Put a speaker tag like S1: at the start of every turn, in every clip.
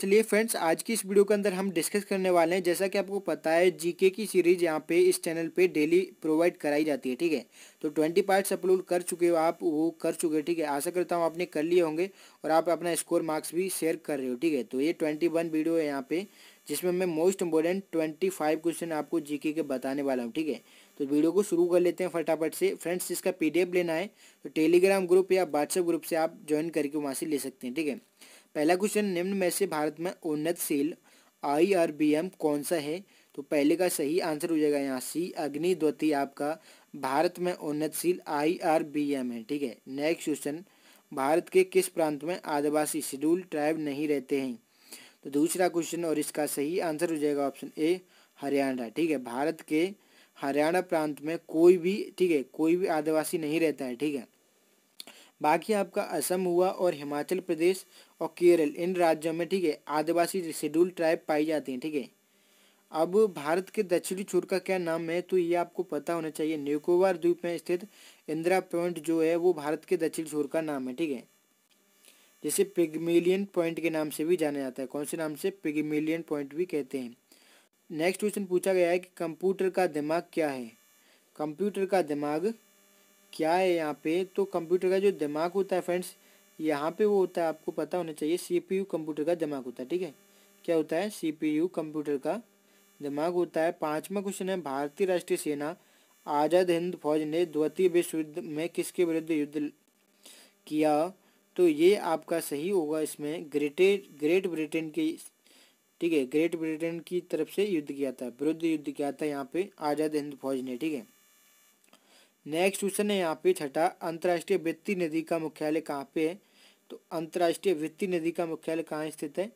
S1: चलिए फ्रेंड्स आज की इस वीडियो के अंदर हम डिस्कस करने वाले हैं जैसा कि आपको पता है जीके की सीरीज यहाँ पे इस चैनल पे डेली प्रोवाइड कराई जाती है ठीक है तो ट्वेंटी पार्ट्स अपलोड कर चुके हो आप वो कर चुके हैं ठीक है आशा करता हूँ आपने कर लिए होंगे और आप अपना स्कोर मार्क्स भी शेयर कर रहे हो ठीक है तो ये ट्वेंटी वन वीडियो है यहाँ पे जिसमें मैं most important twenty five question आपको जीके के बताने वाला हूँ ठीक है तो वीडियो को शुरू कर लेते हैं फटाफट से फ्रेंड्स जिसका पीडीएफ लेना है तो टेलीग्राम ग्रुप या व्हाट्सएप ग्रुप से आप ज्वाइन करके वहाँ से ले सकते हैं ठीक है पहला क्वेश्चन निम्न में से भारत में उन्नतशील एम कौन सा है तो पहले का सही आंसर हो जाएगा यहाँ सी अग्नि आपका भारत में उन्नतशील एम है ठीक है नेक्स्ट क्वेश्चन भारत के किस प्रांत में आदिवासी शेड्यूल ट्राइब नहीं रहते हैं तो दूसरा क्वेश्चन और इसका सही आंसर हो जाएगा ऑप्शन ए हरियाणा ठीक है भारत के हरियाणा प्रांत में कोई भी ठीक है कोई भी आदिवासी नहीं रहता है ठीक है बाकी आपका असम हुआ और हिमाचल प्रदेश और केरल इन राज्यों में ठीक है आदिवासी शेड्यूल ट्राइब पाई जाती हैं ठीक है अब भारत के दक्षिणी छोर का क्या नाम है तो ये आपको पता होना चाहिए निकोबार द्वीप में स्थित इंदिरा पॉइंट जो है वो भारत के दक्षिणी छोर का नाम है ठीक है जिसे पिगमिलियन पॉइंट के नाम से भी जाना जाता है कौन से नाम से पिगमिलियन पॉइंट भी कहते हैं नेक्स्ट क्वेश्चन पूछा गया है कि कंप्यूटर का दिमाग क्या है कंप्यूटर का दिमाग क्या है यहाँ पे तो कंप्यूटर का जो दिमाग होता है फ्रेंड्स यहाँ पे वो होता है आपको पता होना चाहिए सीपीयू कंप्यूटर का दिमाग होता है ठीक है क्या होता है सीपीयू कंप्यूटर का दिमाग होता है पाँचवा क्वेश्चन है भारतीय राष्ट्रीय सेना आज़ाद हिंद फौज ने द्वितीय विश्व युद्ध में किसके विरुद्ध युद्ध किया तो ये आपका सही होगा इसमें ग्रेटेड ग्रेट ब्रिटेन की ठीक है ग्रेट ब्रिटेन की तरफ से युद्ध किया था विरुद्ध युद्ध किया था यहाँ पे आज़ाद हिंद फौज ने ठीक है नेक्स्ट क्वेश्चन है यहाँ पे छठा अंतर्राष्ट्रीय वित्तीय निधि का मुख्यालय कहाँ पे है तो अंतर्राष्ट्रीय वित्तीय निधि का मुख्यालय कहाँ स्थित है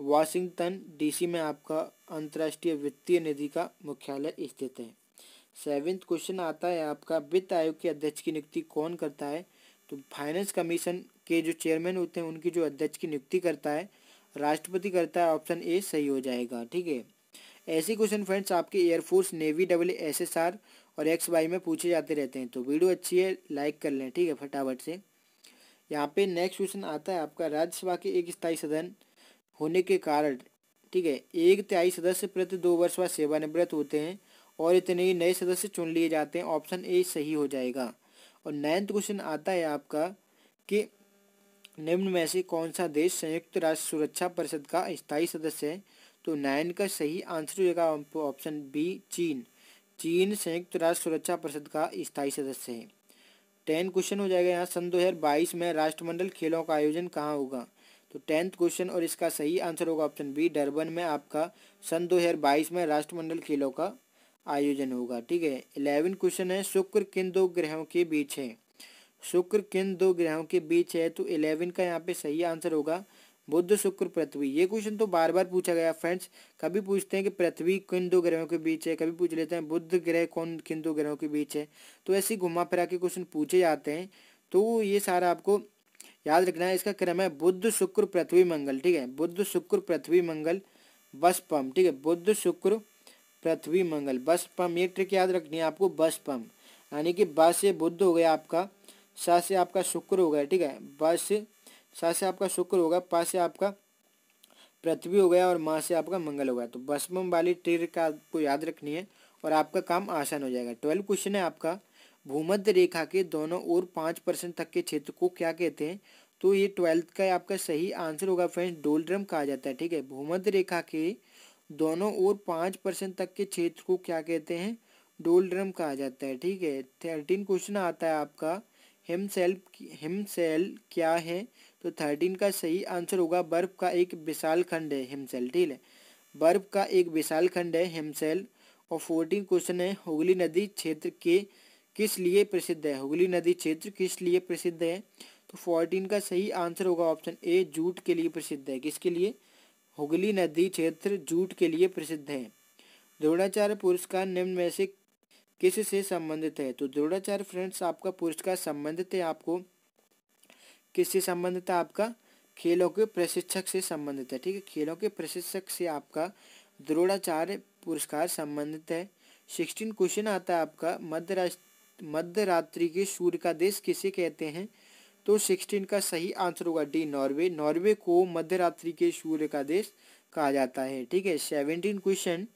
S1: वाशिंगटन डीसी में आपका अंतर्राष्ट्रीय वित्तीय निधि का मुख्यालय स्थित है सेवेंथ क्वेश्चन आता है आपका वित्त आयोग के अध्यक्ष की नियुक्ति कौन करता है तो फाइनेंस कमीशन के जो चेयरमैन होते हैं उनकी जो अध्यक्ष की नियुक्ति करता है राष्ट्रपति करता है ऑप्शन ए सही हो जाएगा ठीक है ऐसे क्वेश्चन फ्रेंड्स आपके air force navy double S S R और एक्स वाई में पूछे जाते रहते हैं तो वीडियो अच्छी है लाइक कर लें ठीक है फटाफट से यहाँ पे नेक्स्ट क्वेश्चन आता है आपका राज्यसभा के एक स्थायी सदन होने के कारण ठीक है एक तिहाई सदस्य प्रति दो वर्ष बाद सेवानिवृत्त होते हैं और इतने ही नए सदस्य चुन लिए जाते हैं ऑप्शन ए सही हो जाएगा और नाइन्थ क्वेश्चन आता है आपका कि निम्न में से कौन सा देश संयुक्त राष्ट्र सुरक्षा परिषद का स्थायी सदस्य है तो नाइन का सही आंसर हो जाएगा ऑप्शन बी चीन चीन संयुक्त राष्ट्र सुरक्षा परिषद का स्थायी सदस्य है टेंथ क्वेश्चन हो जाएगा यहाँ सन 2022 में राष्ट्रमंडल खेलों का आयोजन कहाँ होगा तो टेंथ क्वेश्चन और इसका सही आंसर होगा ऑप्शन बी डरबन में आपका सन 2022 में राष्ट्रमंडल खेलों का आयोजन होगा ठीक है इलेवन क्वेश्चन है शुक्र किन दो ग्रहों के बीच है शुक्र किन दो ग्रहों के बीच है तो इलेवन का यहाँ पे सही आंसर होगा बुद्ध शुक्र पृथ्वी ये क्वेश्चन तो बार बार पूछा गया फ्रेंड्स कभी पूछते हैं कि पृथ्वी किन दो ग्रहों के बीच है कभी पूछ लेते हैं बुद्ध ग्रह कौन किन दो ग्रहों के बीच है तो ऐसे घुमा फिरा के क्वेश्चन पूछे जाते हैं तो ये सारा आपको याद रखना है इसका क्रम है बुद्ध शुक्र पृथ्वी मंगल ठीक है बुद्ध शुक्र पृथ्वी मंगल पम ठीक है बुद्ध शुक्र पृथ्वी मंगल बसपम ये ट्रिक याद रखनी है आपको पम यानी कि बस से बुद्ध हो गया आपका स से आपका शुक्र हो गया ठीक है बस सा से आपका शुक्र होगा पा से आपका पृथ्वी हो गया और माँ से आपका मंगल हो गया तो बसमम वाली का आपको याद रखनी है और आपका काम आसान हो जाएगा ट्वेल्व क्वेश्चन है आपका भूमध्य रेखा के दोनों ओर पाँच परसेंट तक के क्षेत्र को क्या कहते हैं तो ये ट्वेल्थ का आपका सही आंसर होगा फ्रेंड्स डोलड्रम कहा जाता है ठीक है भूमध्य रेखा के दोनों ओर पाँच परसेंट तक के क्षेत्र को क्या कहते हैं डोलड्रम कहा जाता है ठीक है थर्टीन क्वेश्चन आता है आपका हिम सेल क्या है तो थर्टीन का सही आंसर होगा बर्फ का एक विशाल खंड है हिमसेल ठीक है बर्फ का एक विशाल खंड है हिमसेल और फोर्टीन क्वेश्चन है हुगली नदी क्षेत्र के किस लिए प्रसिद्ध है हुगली नदी क्षेत्र किस लिए प्रसिद्ध है तो फोर्टीन का सही आंसर होगा ऑप्शन ए जूट के लिए प्रसिद्ध है किसके लिए हुगली नदी क्षेत्र जूट के लिए प्रसिद्ध है द्रोणाचार्य पुरस्कार निम्न में से किस से संबंधित है तो द्रोणाचार्य फ्रेंड्स आपका पुरस्कार संबंधित है आपको किससे संबंधित है आपका खेलों के प्रशिक्षक से संबंधित है ठीक है खेलों के प्रशिक्षक से आपका द्रोणाचार्य पुरस्कार संबंधित है सिक्सटीन क्वेश्चन आता है आपका मध्य मध्य रात्रि के सूर्य का देश किसे कहते हैं तो सिक्सटीन का सही आंसर होगा डी नॉर्वे नॉर्वे को मध्य रात्रि के सूर्य का देश कहा जाता है ठीक है सेवनटीन क्वेश्चन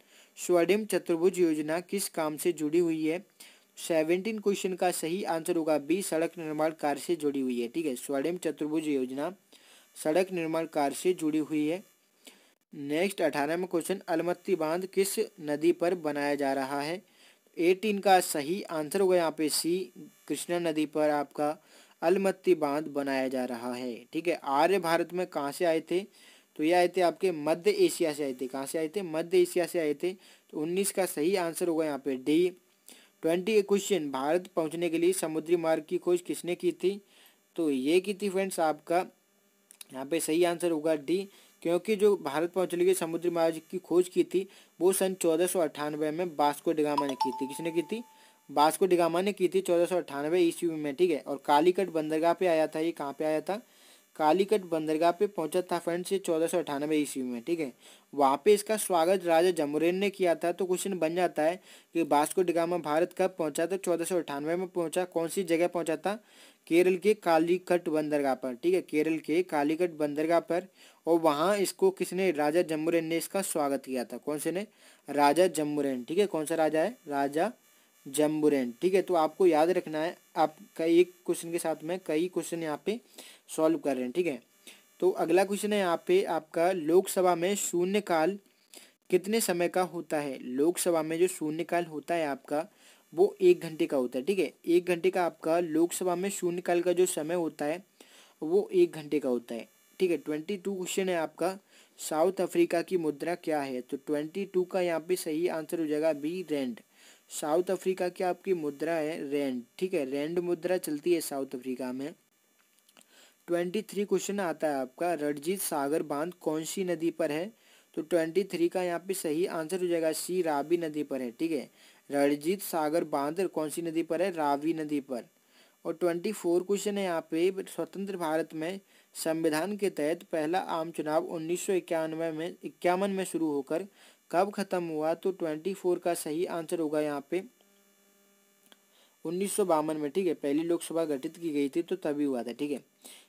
S1: स्वर्णिम चतुर्भुज योजना किस काम से जुड़ी हुई है सेवेंटीन क्वेश्चन का सही आंसर होगा बी सड़क निर्माण कार्य से जुड़ी हुई है ठीक है स्वर्णिम चतुर्भुज योजना सड़क निर्माण कार्य से जुड़ी हुई है नेक्स्ट अठारहवा क्वेश्चन अलमत्ती बांध किस नदी पर बनाया जा रहा है एटीन का सही आंसर होगा यहाँ पे सी कृष्णा नदी पर आपका अलमत्ती बांध बनाया जा रहा है ठीक है आर्य भारत में कहाँ से आए थे तो ये आए थे आपके मध्य एशिया से आए थे कहाँ से आए थे मध्य एशिया से आए थे तो उन्नीस का सही आंसर होगा यहाँ पे डी ट्वेंटी क्वेश्चन भारत पहुंचने के लिए समुद्री मार्ग की खोज किसने की थी तो ये की थी फ्रेंड्स आपका यहाँ पे सही आंसर होगा डी क्योंकि जो भारत पहुंचने के समुद्री मार्ग की खोज की थी वो सन चौदह में बास्को डिगामा ने की थी किसने की थी बास्को डिगामा ने की थी चौदह ईस्वी में ठीक है और कालीकट बंदरगाह पे आया था ये कहाँ पे आया था कालीकट बंदरगाह पे पहुंचा था फ्रेंड्स ये चौदह सौ अठानवे ईस्वी में ठीक है वहाँ पे इसका स्वागत राजा जमुरेन ने किया था तो क्वेश्चन बन जाता है कि बास्को डिगामा भारत कब पहुंचा तो चौदह सौ अठानवे में पहुंचा कौन सी जगह पहुंचा था केरल के कालीकट बंदरगाह पर ठीक है केरल के कालीकट बंदरगाह पर और वहाँ इसको किसने राजा जमुरेन ने इसका स्वागत किया था कौन से ने राजा जम्बुरेन ठीक है कौन सा राजा है राजा जम्बुरेन ठीक है तो आपको याद रखना है आप कई एक क्वेश्चन के साथ में कई क्वेश्चन यहाँ पे सॉल्व कर रहे हैं ठीक है तो अगला क्वेश्चन है यहाँ पे आपका लोकसभा में शून्यकाल कितने समय का होता है लोकसभा में जो शून्यकाल होता है आपका वो एक घंटे का होता है ठीक है एक घंटे का आपका लोकसभा में शून्यकाल का जो समय होता है वो एक घंटे का होता है ठीक है ट्वेंटी टू क्वेश्चन है आपका साउथ अफ्रीका की मुद्रा क्या है तो ट्वेंटी टू का यहाँ पे सही आंसर हो जाएगा बी रेंड साउथ अफ्रीका की आपकी मुद्रा है रेंड ठीक है रेंड मुद्रा चलती है साउथ अफ्रीका में ट्वेंटी थ्री क्वेश्चन आता है आपका रणजीत सागर बांध कौन सी नदी पर है तो ट्वेंटी थ्री का यहाँ पे सही आंसर हो जाएगा सी रावी नदी पर है ठीक है रणजीत सागर बांध कौन सी नदी पर है रावी नदी पर और ट्वेंटी फोर क्वेश्चन है यहाँ पे स्वतंत्र भारत में संविधान के तहत पहला आम चुनाव उन्नीस में इक्यावन में शुरू होकर कब ख़त्म हुआ तो ट्वेंटी फोर का सही आंसर होगा यहाँ पे उन्नीस सौ बावन में ठीक है पहली लोकसभा गठित की गई थी तो तभी हुआ था ठीक है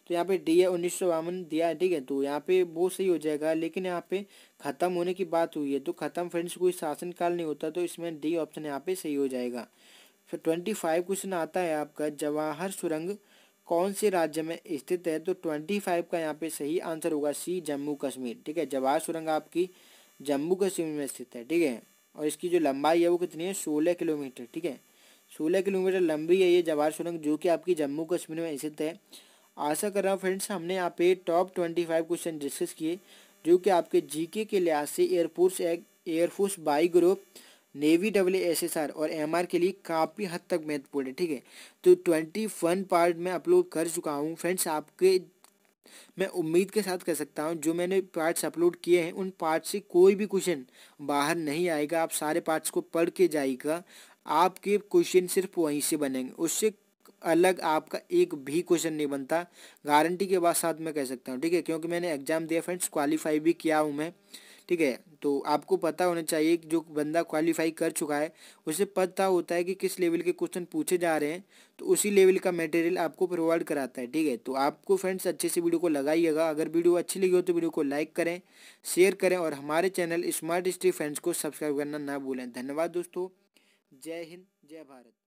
S1: तो यहाँ पे डी है उन्नीस सौ बावन दिया है ठीक है तो यहाँ पे वो सही हो जाएगा लेकिन यहाँ पे ख़त्म होने की बात हुई है तो ख़त्म फ्रेंड्स कोई शासनकाल नहीं होता तो इसमें डी ऑप्शन यहाँ पे सही हो जाएगा फिर ट्वेंटी फाइव क्वेश्चन आता है आपका जवाहर सुरंग कौन से राज्य में स्थित है तो ट्वेंटी फाइव का यहाँ पे सही आंसर होगा सी जम्मू कश्मीर ठीक है जवाहर सुरंग आपकी जम्मू कश्मीर में स्थित है ठीक है और इसकी जो लंबाई है वो कितनी है सोलह किलोमीटर ठीक है सोलह किलोमीटर लंबी है ये जवाहर सुरंग जो कि आपकी जम्मू कश्मीर में स्थित है आशा कर रहा हूँ फ्रेंड्स हमने यहाँ पे top twenty five question discuss किए जो कि आपके जीके के लिहाज से air force air force Y group navy W S S R और एम आर के लिए काफ़ी हद तक महत्वपूर्ण है ठीक है तो ट्वेंटी वन पार्ट में अपलोड कर चुका हूँ फ्रेंड्स आपके मैं उम्मीद के साथ कह सकता हूँ जो मैंने पार्ट्स अपलोड किए हैं उन पार्ट्स से कोई भी क्वेश्चन बाहर नहीं आएगा आप सारे पार्ट्स को पढ़ के जाएगा आपके क्वेश्चन सिर्फ वहीं से बनेंगे उससे अलग आपका एक भी क्वेश्चन नहीं बनता गारंटी के बाद साथ मैं कह सकता हूँ ठीक है क्योंकि मैंने एग्जाम दिया फ्रेंड्स क्वालिफाई भी किया हूँ मैं ठीक है तो आपको पता होना चाहिए कि जो बंदा क्वालिफाई कर चुका है उसे पता होता है कि किस लेवल के क्वेश्चन पूछे जा रहे हैं तो उसी लेवल का मटेरियल आपको प्रोवाइड कराता है ठीक है तो आपको फ्रेंड्स अच्छे से वीडियो को लगाइएगा अगर वीडियो अच्छी लगी हो तो वीडियो को लाइक करें शेयर करें और हमारे चैनल स्मार्ट हिस्ट्री फ्रेंड्स को सब्सक्राइब करना ना भूलें धन्यवाद दोस्तों जय हिंद जय भारत